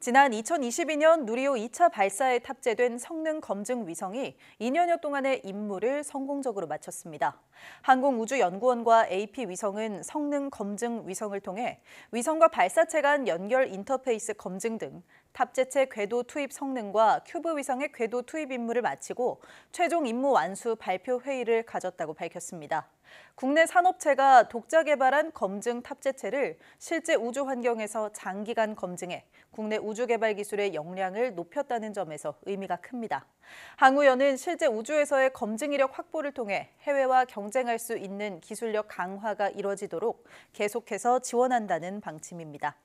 지난 2022년 누리호 2차 발사에 탑재된 성능 검증 위성이 2년여 동안의 임무를 성공적으로 마쳤습니다. 항공우주연구원과 AP위성은 성능 검증 위성을 통해 위성과 발사체 간 연결 인터페이스 검증 등 탑재체 궤도 투입 성능과 큐브 위성의 궤도 투입 임무를 마치고 최종 임무 완수 발표 회의를 가졌다고 밝혔습니다. 국내 산업체가 독자 개발한 검증 탑재체를 실제 우주 환경에서 장기간 검증해 국내 우주 개발 기술의 역량을 높였다는 점에서 의미가 큽니다. 항우연은 실제 우주에서의 검증 이력 확보를 통해 해외와 경쟁할 수 있는 기술력 강화가 이뤄지도록 계속해서 지원한다는 방침입니다.